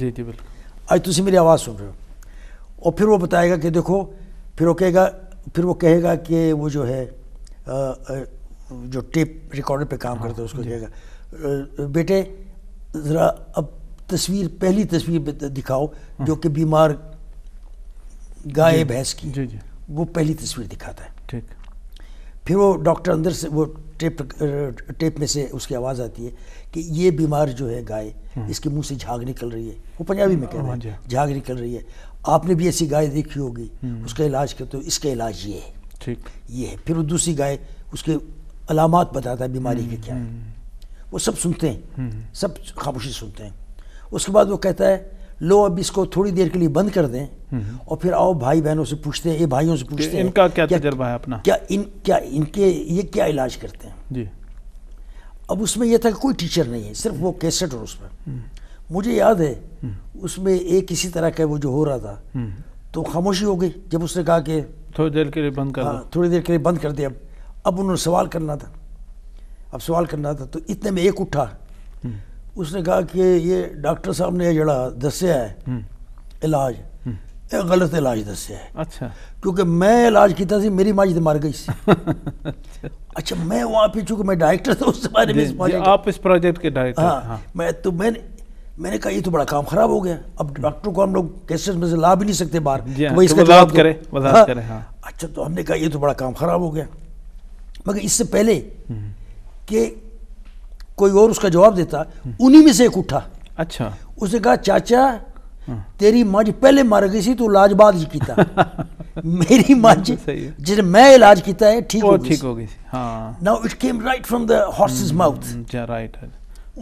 जी जी बिल्कुल आज तुम मेरी आवाज़ सुन रहे हो और फिर वो बताएगा कि देखो फिर वो कहेगा फिर वो कहेगा कि वो जो है जो टेप रिकॉर्डर पे काम हाँ, करते हो उसको कहेगा बेटे ज़रा अब तस्वीर पहली तस्वीर दिखाओ हाँ। जो कि बीमार गाय भैंस की जी जी वो पहली तस्वीर दिखाता है ठीक फिर वो डॉक्टर अंदर से वो टेप टेप में से उसकी आवाज़ आती है कि ये बीमार जो है गाय हम्म। इसके मुंह से झाग निकल रही है वो पंजाबी में कह रहे हैं हाँ झाग निकल रही है आपने भी ऐसी गाय देखी होगी हम्म। उसका इलाज करते हो इसका इलाज ये है ठीक ये है फिर वो दूसरी गाय उसके अलामत बताता है बीमारी के हम्म, क्या है वो सब सुनते हैं सब खामोशी सुनते हैं उसके बाद वो कहता है लो अब इसको थोड़ी देर के लिए बंद कर दें हम्म। और फिर आओ भाई बहनों से पूछते हैं ये भाइयों से पूछते हैं इनका क्या तजर्बा है अपना क्या इन क्या इनके ये क्या इलाज करते हैं जी अब उसमें यह था कोई टीचर नहीं है सिर्फ वो कैसेट और उसमें मुझे याद है हम्म। उसमें एक इसी तरह का वो जो हो रहा था हम्म। तो खामोशी हो गई जब उसने कहा कि थोड़ी देर के लिए बंद कर हाँ, थोड़ी देर के लिए बंद कर दिया अब अब उन्होंने सवाल करना था अब सवाल करना था तो इतने में एक उठा उसने कहा कि ये डॉक्टर साहब ने जरा दस्या है हम्म। इलाज हम्म। ये गलत इलाज दस्या है अच्छा क्योंकि मैं इलाज किया मेरी माँ जी मर गई सी अच्छा।, अच्छा मैं वहाँ पे चूंकि मैं डायरेक्टर था उस बारे में इस आप इस प्रोजेक्ट के डायरेक्टर हाँ, हाँ मैं तो मैंने मैंने कहा ये तो बड़ा काम खराब हो गया अब डॉक्टर को हम लोग केसेस में से ला भी नहीं सकते बाहर हाँ, वही तो इसका जवाब करें हाँ। हाँ। अच्छा तो हमने कहा ये तो बड़ा काम खराब हो गया मगर इससे पहले हम्म। कि कोई और उसका जवाब देता उन्हीं में से एक उठा अच्छा उसने कहा चाचा तेरी माँ पहले मर गई थी तू लाजबाद जी की मेरी माँ जी जिसने मैं इलाज किया है ठीक ठीक हो गई now it came right from the horse's mouth right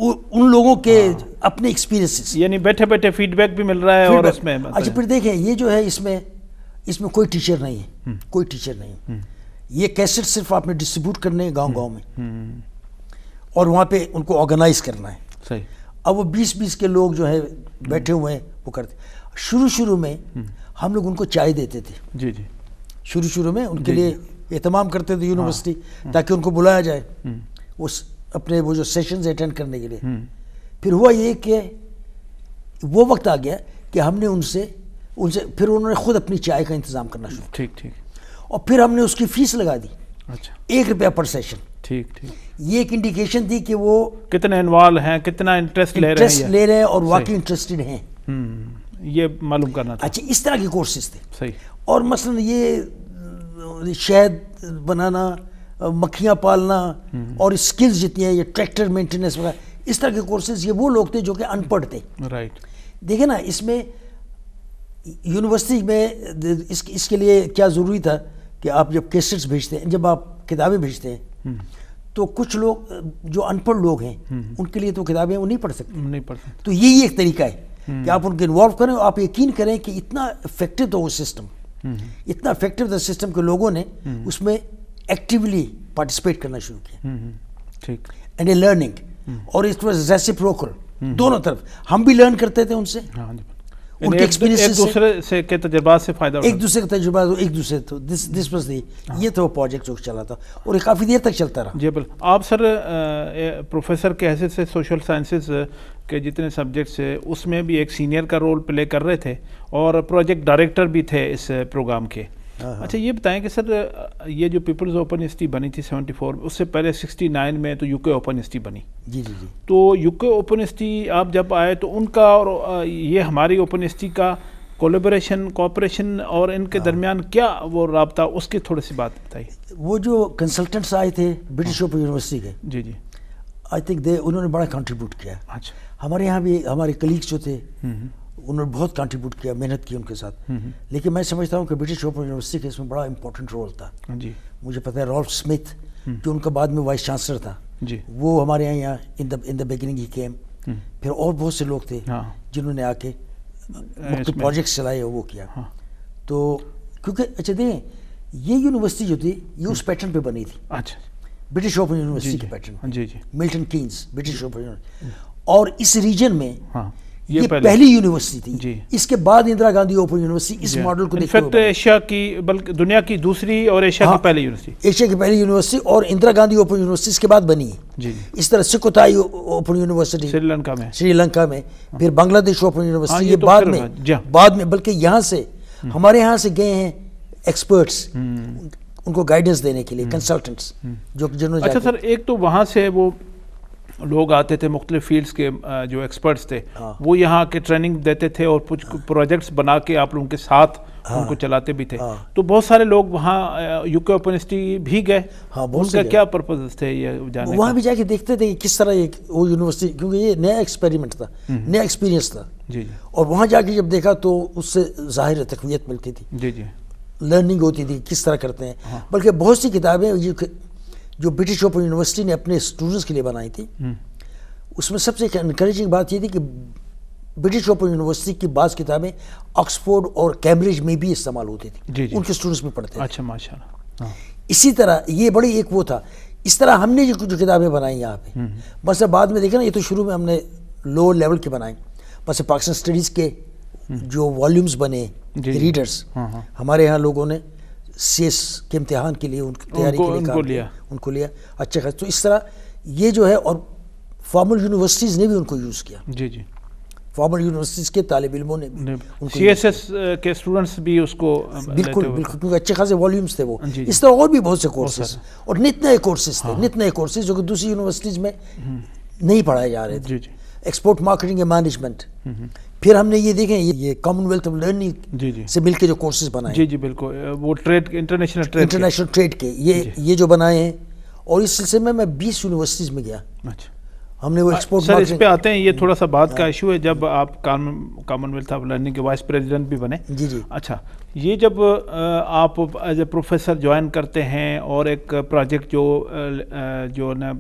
उन लोगों के हाँ। अपने एक्सपीरियंसेस यानी बैठे बैठे फीडबैक भी मिल रहा है और उसमें अच्छा फिर देखें ये जो है इसमें इसमें कोई टीचर नहीं है हम्म। कोई टीचर नहीं हम्म। ये कैसेट सिर्फ आपने डिस्ट्रीब्यूट करने हैं गांव गांव में हम्म, और वहाँ पे उनको ऑर्गेनाइज करना है सही अब वो बीस बीस के लोग जो है बैठे हुए हैं वो करते शुरू शुरू में हम्म। हम लोग उनको चाय देते थे जी जी शुरू शुरू में उनके लिए एहतमाम करते थे यूनिवर्सिटी हाँ। हम्म। ताकि उनको बुलाया जाए हम्म। उस अपने वो जो सेशन अटेंड करने के लिए फिर हुआ ये कि वो वक्त आ गया कि हमने उनसे उनसे फिर उन्होंने खुद अपनी चाय का इंतज़ाम करना शुरू ठीक ठीक और फिर हमने उसकी फीस लगा दी अच्छा एक रुपया पर सेशन ठीक ठीक ये एक इंडिकेशन थी कि वो कितने इन्वॉल्व हैं कितना इंटरेस्ट ले रहे हैं ले रहे हैं और वाकई इंटरेस्टेड हैं हम्म, ये मालूम करना था अच्छा इस तरह के कोर्सेज थे सही और मसलन ये शहद बनाना मक्खियाँ पालना हम्म। और स्किल्स जितनी हैं ये ट्रैक्टर मेंटेनेंस वगैरह इस तरह के कोर्सेज ये वो लोग थे जो कि अनपढ़ थे राइट देखे ना इसमें यूनिवर्सिटी में इस, इसके लिए क्या ज़रूरी था कि आप जब केसेट्स भेजते हैं जब आप किताबें भेजते हैं तो कुछ लोग जो अनपढ़ लोग हैं हम्म, हम्म। उनके लिए तो किताबें वो नहीं पढ़ सकते नहीं पढ़ सकते तो यही एक तरीका है हम्म। कि आप उनको इन्वॉल्व करें और आप यकीन करें कि इतना इफेक्टिव था वो सिस्टम इतना इफेक्टिव था सिस्टम के लोगों ने उसमें एक्टिवली पार्टिसिपेट करना शुरू किया ठीक एंड ए लर्निंग और इट वॉज रेसिप्रोकल दोनों तरफ हम भी लर्न करते थे उनसे हाँ उनके एक्सपीरियंस दूसरे से के से फायदा एक दूसरे का एक दूसरे तो दिस दिस वाज दी ये तो प्रोजेक्ट जो चला था और काफ़ी देर तक चलता रहा जी बिल्कुल आप सर प्रोफेसर के हैसियत से सोशल साइंसेस के जितने सब्जेक्ट्स है उसमें भी एक सीनियर का रोल प्ले कर रहे थे और प्रोजेक्ट डायरेक्टर भी थे इस प्रोग्राम के हाँ, हाँ। अच्छा ये बताएं कि सर ये जो पीपल्स ओपन हिस्ट्री बनी थी 74 उससे पहले 69 में तो यूके ओपन हिस्ट्री बनी जी जी जी तो यूके ओपन हिस्ट्री आप जब आए तो उनका और ये हमारी ओपन हिस्ट्री का कोलेबोरेशन कॉपरेशन और इनके हाँ। दरमियान क्या वो रबता उसकी थोड़ी सी बात बताइए वो जो कंसल्टेंट्स आए थे ब्रिटिश ओपन यूनिवर्सिटी के जी जी आई थिंक दे उन्होंने बड़ा कंट्रीब्यूट किया अच्छा हमारे यहाँ भी हमारे कलीग्स जो थे हम्म, हम्म। उन्होंने बहुत कंट्रीब्यूट किया मेहनत की उनके साथ हम्म, हम्म। लेकिन मैं समझता हूँ कि ब्रिटिश ओपन यूनिवर्सिटी का इसमें बड़ा इंपॉर्टेंट रोल था हाँ जी मुझे पता है रॉल्फ स्मिथ हम्म। जो उनका बाद में वाइस चांसलर था जी वो हमारे यहाँ यहाँ in the in the beginning ही केम फिर और बहुत से लोग थे हाँ। जिन्होंने आके प्रोजेक्ट चलाए वो किया हाँ। तो क्योंकि अच्छा देखें ये यूनिवर्सिटी जो थी ये उस पैटर्न पे बनी थी अच्छा ब्रिटिश ओपन यूनिवर्सिटी के pattern Milton Keynes British open university और इस रीजन में हाँ। ये, ये पहली, पहली यूनिवर्सिटी थी इसके बाद इंदिरा गांधी ओपन यूनिवर्सिटी इस मॉडल को देखते एशिया की बल्कि दुनिया की दूसरी और एशिया हाँ, की पहली यूनिवर्सिटी एशिया की पहली यूनिवर्सिटी और इंदिरा गांधी ओपन यूनिवर्सिटी इसके बाद बनी जी इस तरह सिकोताई ओपन यूनिवर्सिटी श्रीलंका में श्रीलंका में फिर बांग्लादेश ओपन यूनिवर्सिटी हाँ, ये तो बाद में हाँ। बाद में बल्कि यहाँ से हम्म। हमारे यहाँ से गए हैं एक्सपर्ट्स हम्म। उनको गाइडेंस देने के लिए कंसल्टेंट्स हम्म। जो जिन्होंने अच्छा सर एक तो वहाँ से वो लोग आते थे मुख्तलिफ फील्ड्स के जो एक्सपर्ट्स थे हाँ। वो यहाँ के ट्रेनिंग देते थे और कुछ हाँ। प्रोजेक्ट्स बना के आप लोगों के साथ हाँ, उनको चलाते भी थे हाँ, तो बहुत सारे लोग वहाँ यूके ओपन भी गए हाँ, उनका क्या पर्पज थे ये जाने वहाँ भी जाके देखते थे कि किस तरह ये वो यूनिवर्सिटी क्योंकि ये नया एक्सपेरिमेंट था हम्म। नया एक्सपीरियंस था जी जी और वहाँ जाके जब देखा तो उससे ज़ाहिर तकवीत मिलती थी जी जी लर्निंग होती थी किस तरह करते हैं हाँ। बल्कि बहुत सी किताबें जो ब्रिटिश ओपन यूनिवर्सिटी ने अपने स्टूडेंट्स के लिए बनाई थी हम्म। उसमें सबसे एक इनक्रेजिंग बात यह थी कि ब्रिटिश ओपन यूनिवर्सिटी की बाज़ किताबें ऑक्सफोर्ड और कैम्ब्रिज में भी इस्तेमाल होती थी जी जी। उनके स्टूडेंट्स में पढ़ते अच्छा माशा हाँ। इसी तरह ये बड़ी एक वो था इस तरह हमने जो जो किताबें बनाई यहाँ पे हम्म। बस बाद में देखे ना ये तो शुरू में हमने लो लेवल की बनाई बस पाकिस्तान स्टडीज़ के हम्म। जो वॉल्यूम्स बने रीडर्स हाँ, हाँ। हमारे यहाँ लोगों ने सीएस के इम्तहान के लिए उनकी तैयारी के लिए उनको लिया उनको लिया अच्छे खास तो इस तरह ये जो है और फॉर्मल यूनिवर्सिटीज़ ने भी उनको यूज़ किया जी जी फॉर्मल यूनिवर्सिटीज़ के तालब इलमों ने सी एस एस के स्टूडेंट्स भी उसको बिल्कुल बिल्कुल क्योंकि अच्छे खासे वॉल्यूम्स थे वो इस तरह और भी बहुत से कोर्सेज और नित नए कोर्सेज थे हाँ। नित नए कोर्सेज जो कि दूसरी यूनिवर्सिटीज़ में हम्म। नहीं पढ़ाए जा रहे थे एक्सपोर्ट मार्केटिंग एंड मैनेजमेंट फिर हमने ये देखें ये, ये कॉमनवेल्थ ऑफ लर्निंग जी जी से मिलकर जो कोर्सेज बनाए जी जी बिल्कुल वो trade international trade international trade के ये ये जो बनाए हैं और इस सिलसिले में मैं बीस यूनिवर्सिटीज़ में गया अच्छा हमने वो एक्सपोर्ट सर इस पे आते हैं ये थोड़ा सा बात का इशू हाँ। है जब आप कॉमनवेल्थ ऑफ लर्निंग के वाइस प्रेसिडेंट भी बने जी जी अच्छा ये जब आप एज ए प्रोफेसर ज्वाइन करते हैं और एक प्रोजेक्ट जो जो ना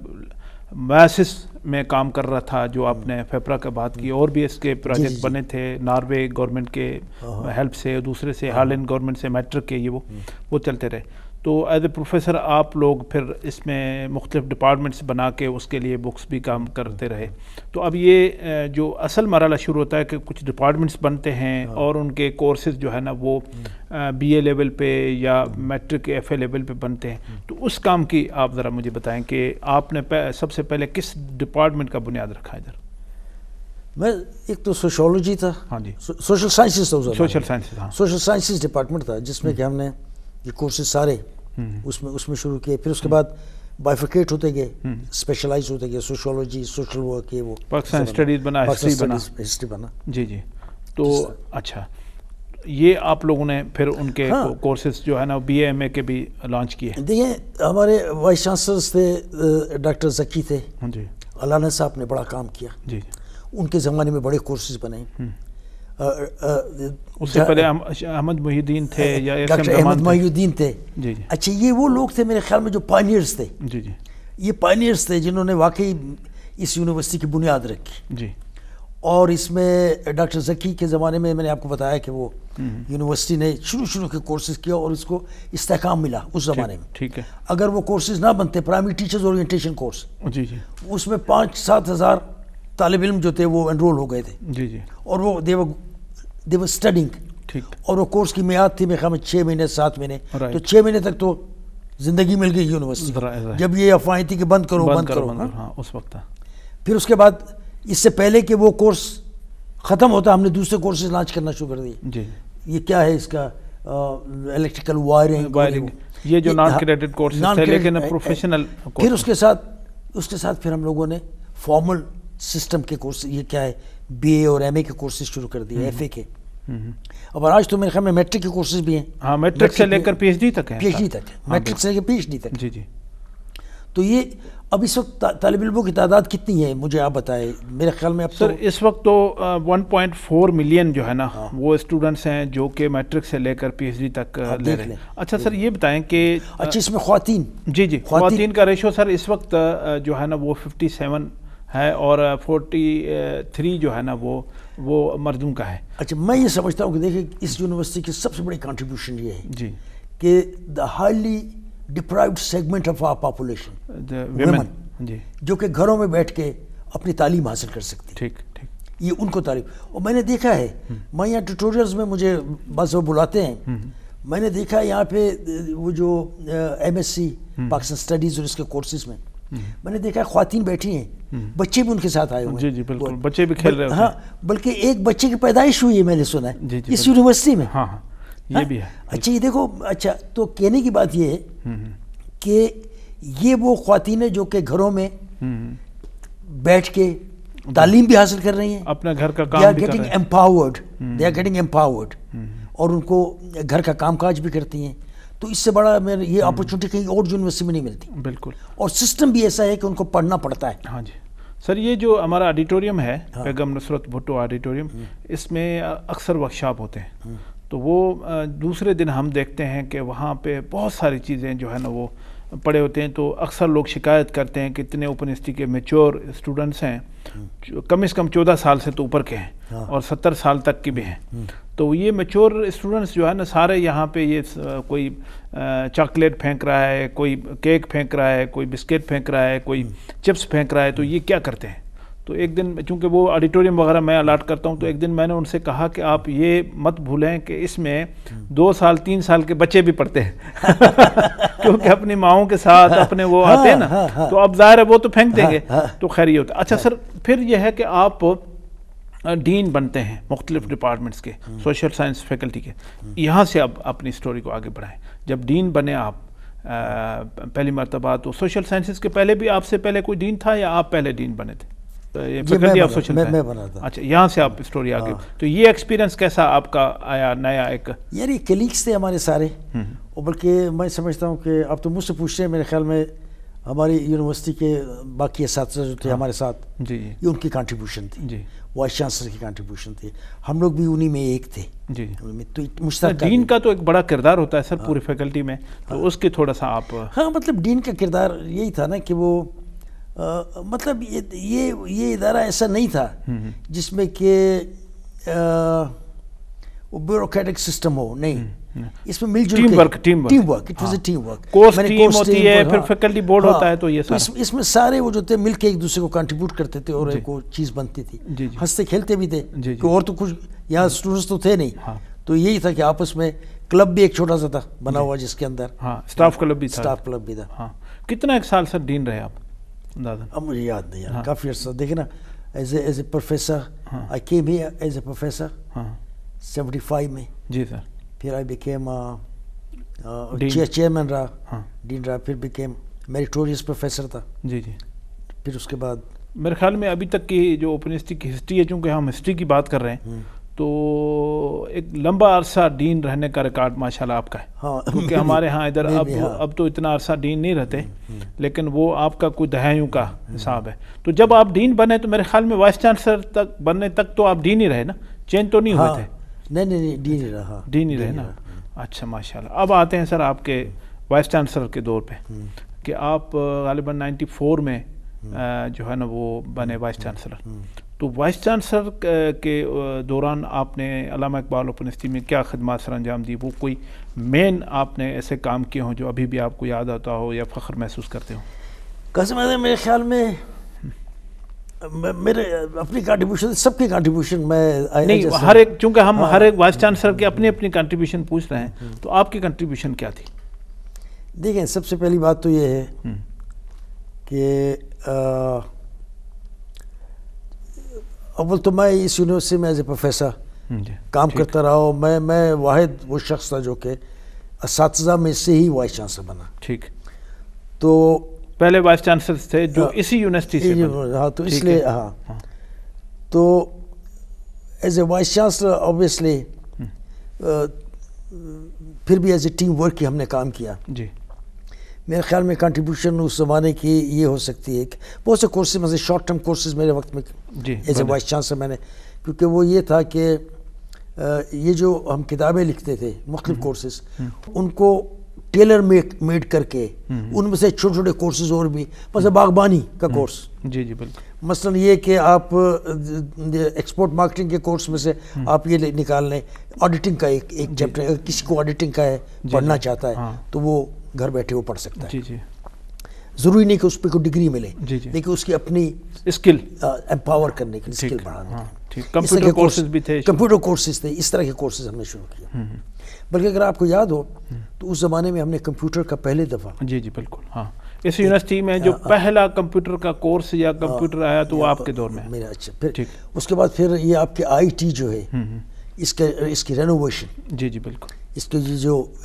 मैसिस में काम कर रहा था जो आपने हम्म। फेफरा के बात की और भी इसके प्रोजेक्ट बने थे नॉर्वे गवर्नमेंट के हेल्प हाँ, हाँ। से दूसरे से हाल हाँ। गवर्नमेंट से मैट्रिक के ये वो हम्म। वो चलते रहे तो एज ए प्रोफेसर आप लोग फिर इसमें मुख्तफ डिपार्टमेंट्स बना के उसके लिए बुक्स भी काम करते रहे तो अब ये जो असल मरला शुरू होता है कि कुछ डिपार्टमेंट्स बनते हैं हाँ। और उनके कोर्सेज जो है ना वो बी ए लेवल पे या मेट्रिक एफ ए लेवल पे बनते हैं हम्म। तो उस काम की आप ज़रा मुझे बताएं कि आपने सबसे पहले किस डिपार्टमेंट का बुनियाद रखा इधर मैं एक तो सोशोलॉजी था हाँ जी सोशल साइंसिस था social sciences social sciences department था जिसमें हम्म। कि हमने ये कोर्सेज सारे हम्म। उसमें उसमें शुरू किए फिर उसके बाद बाइफिकेट होते गए स्पेशलाइज हम्म। होते गए सोशोलॉजी सोशल वर्क ये वो पाकिस्तान स्टडीज बना हिस्ट्री बना हिस्ट्री बना जी जी तो अच्छा ये आप लोगों ने फिर उनके हाँ, कोर्सेज जो है ना बी एम ए के भी लॉन्च किए देखिए हमारे वाइस चांसलर्स थे डॉक्टर जकी थे हाँ जी अलाना साहब ने बड़ा काम किया जी उनके ज़माने में बड़े कोर्सेज बने हम्म। उससे पहले अहमद मोहुद्दीन थे या अहमद थे जी अच्छा ये वो लोग थे मेरे ख्याल में जो पानियर्स थे जी जी ये पानियर्स थे जिन्होंने वाकई इस यूनिवर्सिटी की बुनियाद रखी जी और इसमें डॉक्टर जकी के ज़माने में मैंने आपको बताया कि वो यूनिवर्सिटी हम्म। ने शुरू शुरू के कोर्सेज किया और उसको इस्तेकाम मिला उस ज़माने में ठीक है अगर वो कोर्सेज ना बनते प्राइमरी टीचर्स ओरिएंटेशन कोर्स जी जी उसमें पाँच सात हज़ार तालब इम जो थे वो एनरोल हो गए थे जी जी और वो देव दे वर स्टडिंग और वो कोर्स की मैयाद थी मेरे ख्याल में छः महीने सात महीने तो छः महीने तक तो जिंदगी मिल गई यूनिवर्सिटी जब ये अफवाहें थी कि बंद करो बंद, बंद करो, बंद हाँ।, हाँ, उस वक्त फिर उसके बाद इससे पहले कि वो कोर्स ख़त्म होता हमने दूसरे कोर्सेज लॉन्च करना शुरू कर दिए ये क्या है इसका इलेक्ट्रिकल वायरिंग वायरिंग ये जो नॉन क्रेडिट कोर्स लेकिन प्रोफेशनल फिर उसके साथ उसके साथ फिर हम लोगों ने फॉर्मल सिस्टम के कोर्स ये क्या है बीए और एमए के कोर्सेज शुरू कर दिए एफए के और आज तो मेरे ख्याल में मैट्रिक के कोर्सेज भी हैं हाँ मैट्रिक हाँ, से लेकर पीएचडी तक है पीएचडी तक मैट्रिक से लेकर पीएचडी तक जी जी तो ये अब इस वक्त तालब इलमों की तादाद कितनी है मुझे आप बताएं मेरे ख्याल में अब तो सर तो इस वक्त तो 1.4 मिलियन जो है ना हाँ। वो स्टूडेंट्स हैं जो कि मैट्रिक से लेकर पीएचडी तक हाँ, ले रहे हैं अच्छा सर ये बताएं कि अच्छा इसमें खातन जी जी खातन का रेशो सर इस वक्त जो है ना वो फिफ्टी सेवन है और फोर्टी थ्री जो है ना वो वो मर्दों का है अच्छा मैं ये समझता हूँ कि देखिए इस यूनिवर्सिटी की सबसे बड़ी कंट्रीब्यूशन ये है जी कि the highly deprived segment of our population women जी जो कि घरों में बैठ के अपनी तालीम हासिल कर सकती है ठीक ठीक ये उनको तारीफ और मैंने देखा है हम्म। मैं यहाँ ट्यूटोरियल्स में मुझे बस वो बुलाते हैं हम्म, हम्म। मैंने देखा है यहाँ पे वो जो M S C Pakistan studies और इसके कोर्सेज में मैंने देखा है ख़वान बैठी हैं बच्चे भी उनके साथ आए हुए जी जी बिल्कुल बच्चे भी खेल रहे हाँ, हैं हाँ बल्कि एक बच्चे की पैदाइश हुई है मैंने सुना है जी जी इस यूनिवर्सिटी में हाँ हाँ ये हाँ? भी है अच्छा ये देखो अच्छा तो कहने की बात ये है हम्म, हम्म। कि ये वो खातन है जो कि घरों में हम्म, बैठ के तालीम भी हासिल कर रही हैं अपना घर का काम they are getting empowered they are getting empowered और उनको घर का कामकाज भी करती हैं तो इससे बड़ा मेरे ये अपॉर्चुनिटी हम्म। कहीं और यूनिवर्सिटी में नहीं मिलती बिल्कुल और सिस्टम भी ऐसा है कि उनको पढ़ना पड़ता है हाँ जी सर ये जो हमारा ऑडिटोरियम है हाँ। नसरत नुसरत भुट्टो ऑडिटोरियम हम्म। इसमें अक्सर वर्कशॉप होते हैं हम्म। तो वो दूसरे दिन हम देखते हैं कि वहाँ पे बहुत सारी चीज़ें जो है ना वो पड़े होते हैं तो अक्सर लोग शिकायत करते हैं कि इतने ओपन के मेच्योर स्टूडेंट्स हैं कम से कम चौदह साल से तो ऊपर के हैं हाँ। और सत्तर साल तक के भी हैं तो ये मेच्योर स्टूडेंट्स जो है ना सारे यहाँ पे ये कोई चॉकलेट फेंक रहा है कोई केक फेंक रहा है कोई बिस्किट फेंक रहा है कोई चिप्स फेंक रहा है तो ये क्या करते हैं तो एक दिन चूँकि वो ऑडिटोरियम वगैरह मैं अलाट करता हूँ तो एक दिन मैंने उनसे कहा कि आप ये मत भूलें कि इसमें दो साल तीन साल के बच्चे भी पढ़ते हैं क्योंकि अपनी माओ के साथ अपने वो आते हैं ना हाँ, हाँ, हाँ, तो अब जाहिर है वो तो फेंक देंगे तो खैर ये होता अच्छा सर फिर यह है कि आप डीन बनते हैं मुख्तलिफ डिपार्टमेंट्स के सोशल साइंस फैकल्टी के यहाँ से अब अपनी स्टोरी को आगे बढ़ाएं जब डीन बने आप आ, पहली मरतबा तो सोशल साइंस के पहले भी आपसे पहले कोई डीन था या आप पहले डीन बने थे तो ये अच्छा यहाँ से आप स्टोरी आगे हाँ। तो ये एक्सपीरियंस कैसा आपका आया नया एक यार ये कलीग्स थे हमारे सारे हम्म। और बल्कि मैं समझता हूँ कि आप तो मुझसे पूछ रहे हैं मेरे ख्याल में हमारी यूनिवर्सिटी के बाकी इस जो थे हाँ। हमारे साथ जी ये उनकी कंट्रीब्यूशन थी जी वाइस चांसलर की कंट्रीब्यूशन थी हम लोग भी उन्हीं में एक थे जी तो अच्छा, मुश्तर डीन का तो एक बड़ा किरदार होता है सर हाँ। पूरी फैकल्टी में तो हाँ। उसके थोड़ा सा आप हाँ मतलब डीन का किरदार यही था ना कि वो आ, मतलब ये ये ये इदारा ऐसा नहीं था हम्म, हम्म। जिसमें कि ब्यूरोक्रेटिक सिस्टम हो नहीं हम्म। इसमें मिलजुल team work team work team work it was a team work course team होती है फिर फैकल्टी हाँ. बोर्ड हाँ. होता है तो ये तो सारा इसमें सारे वो जो थे मिलके एक दूसरे को कंट्रीब्यूट करते थे और एक चीज बनती थी हंसते खेलते भी थे कि और तो कुछ यहाँ स्टूडेंट्स तो थे नहीं हाँ। तो यही था कि आपस में क्लब भी एक छोटा सा था बना हुआ जिसके अंदर हाँ स्टाफ क्लब भी था स्टाफ क्लब भी था हाँ कितना एक साल सर डीन रहे आप दादा अब मुझे याद नहीं यार काफ़ी अर्सा देखे ना as as a professor I came here as a professor seventy five में जी सर फिर आई बिकेम चेयरमैन रहा डीन हाँ। रहा फिर बिकेम मेरिटोरियस प्रोफेसर था जी जी फिर उसके बाद मेरे ख्याल में अभी तक की जो ओपन हिस्ट्री की हिस्ट्री है चूँकि हम हिस्ट्री की बात कर रहे हैं हम्म। तो एक लंबा अरसा डीन रहने का रिकॉर्ड माशाल्लाह आपका है हाँ क्योंकि हमारे यहाँ इधर अब हाँ। अब तो इतना अरसा डीन नहीं रहते हम्म, हम्म। लेकिन वो आपका कोई दहाइयों का हिसाब है तो जब आप डीन बने तो मेरे ख्याल में वाइस चांसलर तक बनने तक तो आप डीन ही रहे ना चेंज तो नहीं हाँ, हुए थे नहीं नहीं नहीं डी नहीं रहा डी नहीं रहे ना अच्छा माशाल्लाह अब आते हैं सर आपके वाइस चांसलर के दौर पे हम्म। कि आप गालिबा फोर में हम्म। जो है ना वो बने वाइस हम्म। चांसलर तो वाइस चांसलर के दौरान आपने अलामा इकबाल ओपनस्ती में क्या खदमात सर अंजाम दी वो कोई मेन आपने ऐसे काम किए हों जो अभी भी आपको याद आता हो या फ़ख्र महसूस करते हो कसम मेरे ख्याल में मेरे अपनी कंट्रीब्यूशन सबकी कंट्रीब्यूशन मैं नहीं हर एक क्योंकि हम हाँ, हर एक वाइस चांसलर के अपनी अपनी कंट्रीब्यूशन पूछ रहे हैं हम्म। तो आपकी कंट्रीब्यूशन क्या थी देखें सबसे पहली बात तो ये है हम्म। कि अव्वल तो मैं इस यूनिवर्सिटी में एज ए प्रोफेसर काम करता रहा हूँ मैं मैं वाहिद वो शख्स था जो कि इस में से ही वाइस चांसलर बना ठीक तो पहले वाइस चांसलर थे जो हाँ। इसी यूनिवर्सिटी से हाँ तो इसलिए हाँ।, हाँ, तो as a vice chancellor obviously फिर भी एज ए टीम वर्क की हमने काम किया जी मेरे ख्याल में कंट्रीब्यूशन उस ज़माने की ये हो सकती है कि बहुत से कोर्सेज मतलब शॉर्ट टर्म कोर्सेज मेरे वक्त में एज ए वाइस चांसलर मैंने क्योंकि वो ये था कि ये जो हम किताबें लिखते थे मुख्तु कोर्सेज हम्म। हम्म। उनको टेलर मेक मेड करके हम्म, हम्म। उनमें से छोटे छोटे कोर्सेज और भी मतलब बागबानी का कोर्स हम्म। जी जी बिल्कुल मसलन ये कि आप एक्सपोर्ट मार्केटिंग के कोर्स में से आप ये निकाल लें ऑडिटिंग का एक एक चैप्टर किसी को ऑडिटिंग का है पढ़ना चाहता है हाँ। तो वो घर बैठे वो पढ़ सकता है जी जी जरूरी नहीं कि उस पर कोई डिग्री मिले लेकिन उसकी अपनी स्किल एम्पावर करने की स्किल बढ़ाने कंप्यूटर हाँ, कोर्सेज भी थे कंप्यूटर कोर्सेज थे इस तरह के कोर्सेज हमने शुरू किया हम्म, हम्म। बल्कि अगर आपको याद हो हम्म। तो उस जमाने में हमने कंप्यूटर का पहले दफा जी जी बिल्कुल हाँ। इस यूनिवर्सिटी में जो पहला कंप्यूटर का कोर्स या कंप्यूटर आया तो आपके दौर में मेरा अच्छा फिर उसके बाद फिर ये आपके आईटी जो है इसके इसकी रेनोवेशन जी जी बिल्कुल इसके जो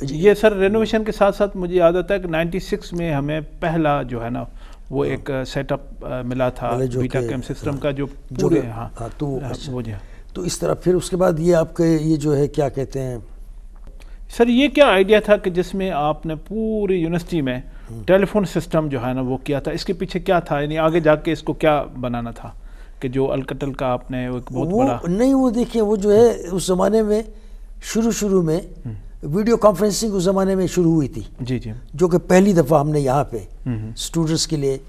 जो ये सर रेनोवेशन के साथ साथ मुझे याद आता है कि 96 में हमें पहला जो है ना वो हाँ। एक सेटअप uh, uh, मिला था बीटा कैम सिस्टम हाँ। का जो पूरे हाँ, हाँ तो हाँ, अच्छा, तो इस तरह फिर उसके बाद ये आपके ये जो है क्या कहते हैं सर ये क्या आइडिया था कि जिसमें आपने पूरी यूनिवर्सिटी में टेलीफोन सिस्टम हम्म। जो है ना वो किया था इसके पीछे क्या था यानी आगे जाके इसको क्या बनाना था कि जो अलकटल का आपने एक बहुत बड़ा नहीं वो देखिए वो जो है उस ज़माने में शुरू शुरू में हम्म। वीडियो कॉन्फ्रेंसिंग उस ज़माने में शुरू हुई थी जी जी जो कि पहली दफ़ा हमने यहाँ पे स्टूडेंट्स हम्म, हम्म। के लिए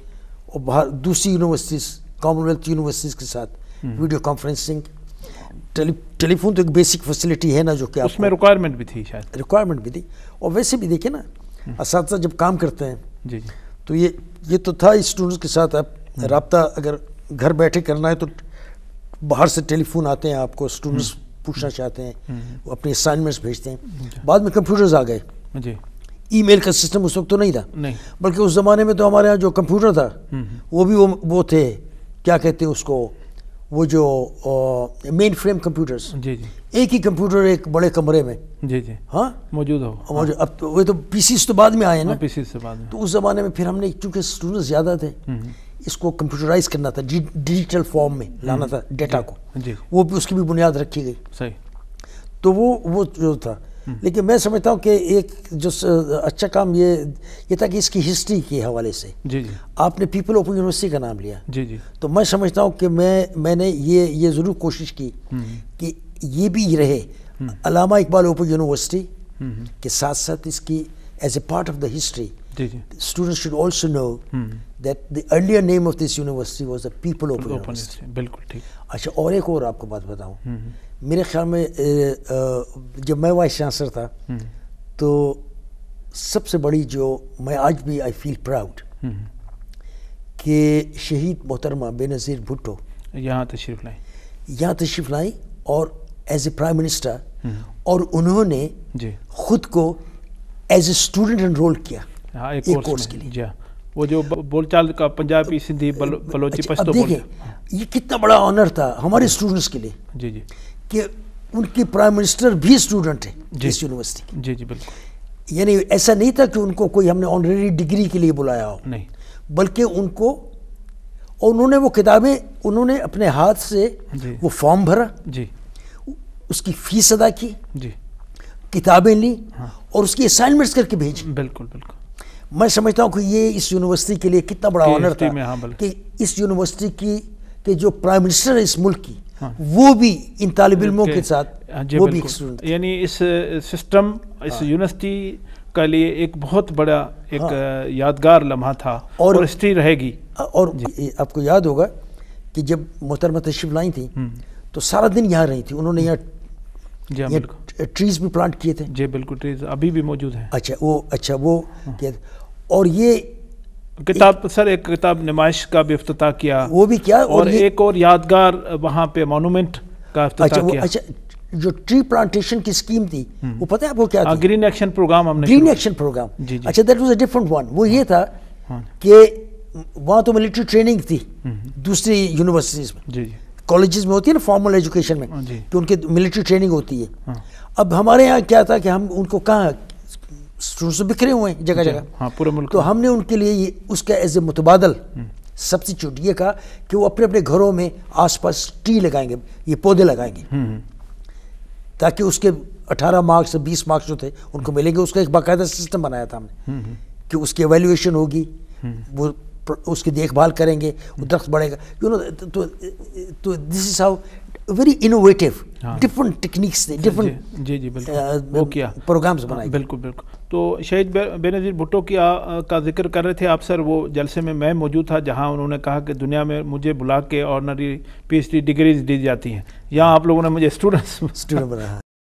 और बाहर दूसरी यूनिवर्सिटीज़ कॉमनवेल्थ यूनिवर्सिटीज़ के साथ वीडियो कॉन्फ्रेंसिंग टेली टेलीफोन तो एक बेसिक फैसिलिटी है ना जो कि उसमें रिक्वायरमेंट भी थी शायद रिक्वायरमेंट भी थी और वैसे भी देखिए ना इस जब काम करते हैं जी जी तो ये ये तो था स्टूडेंट्स के साथ आप रबता अगर घर बैठे करना है तो बाहर से टेलीफोन आते हैं आपको स्टूडेंट्स पूछना हम्म। चाहते हैं हम्म। वो अपने असाइनमेंट्स भेजते हैं बाद में कंप्यूटर्स आ गए ईमेल का सिस्टम उस वक्त तो नहीं था नहीं बल्कि उस ज़माने में तो हमारे यहाँ जो कंप्यूटर था हम्म। वो भी वो वो थे क्या कहते हैं उसको वो जो मेन फ्रेम कंप्यूटर्स एक ही कंप्यूटर एक बड़े कमरे में जी जी हाँ मौजूद हो मौजूद हाँ। अब तो, वो तो पीसीस तो बाद में आए ना पीसीस हाँ, से बाद में तो उस ज़माने में फिर हमने चूँकि स्टूडेंट्स ज़्यादा थे इसको कंप्यूटराइज करना था डिजिटल फॉर्म में लाना था डेटा हम्म। को वो भी उसकी भी बुनियाद रखी गई सही तो वो वो जो था हम्म। लेकिन मैं समझता हूँ कि एक जो अच्छा काम ये ये था कि इसकी हिस्ट्री के हवाले से जी जी आपने पीपल ओपन यूनिवर्सिटी का नाम लिया जी जी तो मैं समझता हूँ कि मैं मैंने ये ये ज़रूर कोशिश की हम्म। कि ये भी रहे अलामा इकबाल ओपन यूनिवर्सिटी के साथ साथ इसकी as a part of the history student should also know that the earlier name of this university was the people open बिल्कुल अच्छा और एक और आपको बात बताऊँ हम्म, हम्म। मेरे ख्याल में जब मैं वाइस चांसलर था हम्म। तो सबसे बड़ी जो मैं आज भी आई फील प्राउड कि शहीद मोहतरमा बेनज़ीर भुट्टो यहाँ तशरीफ लाई यहाँ तशरीफ लाई और एज ए प्राइम मिनिस्टर और उन्होंने खुद को एज ए स्टूडेंट एनरोल किया हाँ, एक, एक कोर्स के लिए हाँ। वो जो बोलचाल का पंजाबी सिंधी अच्छा, बलोची अच्छा, पश्तो देखिए ये कितना बड़ा ऑनर था हमारे स्टूडेंट्स के लिए जी जी कि उनकी प्राइम मिनिस्टर भी स्टूडेंट है इस यूनिवर्सिटी जी जी बिल्कुल यानी ऐसा नहीं था कि उनको कोई हमने ऑनरेरी डिग्री के लिए बुलाया हो नहीं बल्कि उनको और उन्होंने वो किताबें उन्होंने अपने हाथ से वो फॉर्म भरा जी उसकी फीस अदा की जी किताबें ली हाँ। और उसकी असाइनमेंट्स करके भेजी बिल्कुल बिल्कुल मैं समझता हूँ कि ये इस यूनिवर्सिटी के लिए कितना बड़ा ऑनर था हाँ कि इस यूनिवर्सिटी की के जो प्राइम मिनिस्टर है इस मुल्क की हाँ। वो भी इन तालब इलमों के साथ हाँ, वो भी यानी इस सिस्टम इस यूनिवर्सिटी हाँ। का लिए एक बहुत बड़ा एक हाँ। यादगार लम्हा था और, हिस्ट्री रहेगी और आपको याद होगा कि जब मोहतरम तशरीफ लाई थी हम्म। तो सारा दिन यहाँ रही थी उन्होंने हम्म। यहाँ ट्रीज हाँ, भी प्लांट किए थे जी बिल्कुल ट्रीज अभी भी मौजूद हैं अच्छा वो अच्छा वो हाँ। और ये किताब एक, सर एक किताब नुमाइश का भी अफ्त किया वो भी क्या और, और ये, एक और यादगार वहाँ पे मोनूमेंट का अफ्त अच्छा, किया अच्छा जो ट्री प्लांटेशन की स्कीम थी हम्म। वो पता है आपको क्या आ, ग्रीन एक्शन प्रोग्राम हमने ग्रीन एक्शन प्रोग्राम जी, जी. अच्छा that was a different one वो ये था हाँ। कि वहाँ तो मिलिट्री ट्रेनिंग थी हम्म। दूसरी यूनिवर्सिटीज में जी, जी. कॉलेजेस में होती है ना फॉर्मल एजुकेशन में हाँ, कि उनके मिलिट्री ट्रेनिंग होती है हाँ। अब हमारे यहाँ क्या था कि हम उनको कहाँ स्टूडेंट्स बिखरे हुए हैं जगह जगह हाँ पूरे मुल्क तो हमने उनके लिए ये उसका एज ए मुतबादल सब्सिट्यूट ये कहा कि वो अपने अपने घरों में आसपास ट्री लगाएंगे ये पौधे लगाएंगे हम्म, हम्म। ताकि उसके 18 मार्क्स से 20 मार्क्स जो थे उनको मिलेंगे उसका एक बाकायदा सिस्टम बनाया था हमने हम्म, कि उसकी एवेल्यूशन होगी वो उसकी देखभाल करेंगे वो दरख्त बढ़ेगा यू नो तो तो this is how very innovative different techniques different जी जी बिल्कुल प्रोग्राम्स uh, बनाए बिल्कुल बिल्कुल तो शहीद बेनज़ीर भुट्टो की आ, का जिक्र कर रहे थे आप सर वो जलसे में मैं मौजूद था जहाँ उन्होंने कहा कि दुनिया में मुझे बुला के एच पीएचडी डिग्रीज दी जाती हैं यहाँ आप लोगों ने मुझे स्टूडेंट्स स्टूडेंट बनाया